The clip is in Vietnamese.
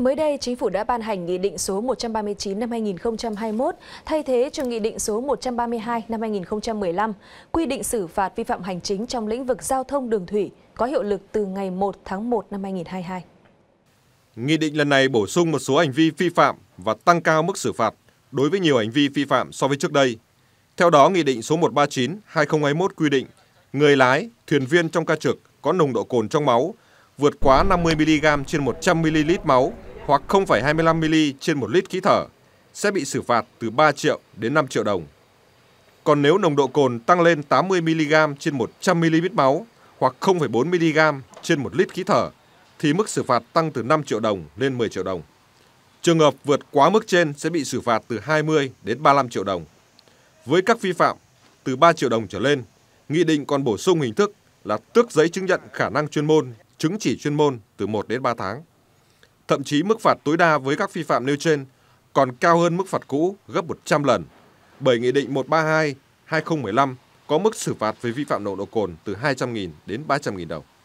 Mới đây, Chính phủ đã ban hành Nghị định số 139 năm 2021, thay thế cho Nghị định số 132 năm 2015, quy định xử phạt vi phạm hành chính trong lĩnh vực giao thông đường thủy, có hiệu lực từ ngày 1 tháng 1 năm 2022. Nghị định lần này bổ sung một số hành vi vi phạm và tăng cao mức xử phạt đối với nhiều hành vi vi phạm so với trước đây. Theo đó, Nghị định số 139-2021 quy định, người lái, thuyền viên trong ca trực có nồng độ cồn trong máu vượt quá 50mg trên 100ml máu hoặc 0,25mm trên 1 lít khí thở sẽ bị xử phạt từ 3 triệu đến 5 triệu đồng. Còn nếu nồng độ cồn tăng lên 80mg trên 100ml máu hoặc 0,4mg trên 1 lít khí thở thì mức xử phạt tăng từ 5 triệu đồng lên 10 triệu đồng. Trường hợp vượt quá mức trên sẽ bị xử phạt từ 20 đến 35 triệu đồng. Với các vi phạm từ 3 triệu đồng trở lên, nghị định còn bổ sung hình thức là tước giấy chứng nhận khả năng chuyên môn, chứng chỉ chuyên môn từ 1 đến 3 tháng. Thậm chí mức phạt tối đa với các vi phạm nêu trên còn cao hơn mức phạt cũ gấp 100 lần. Bởi Nghị định 132 2015 có mức xử phạt với vi phạm nồng độ cồn từ 200.000 đến 300.000 đồng.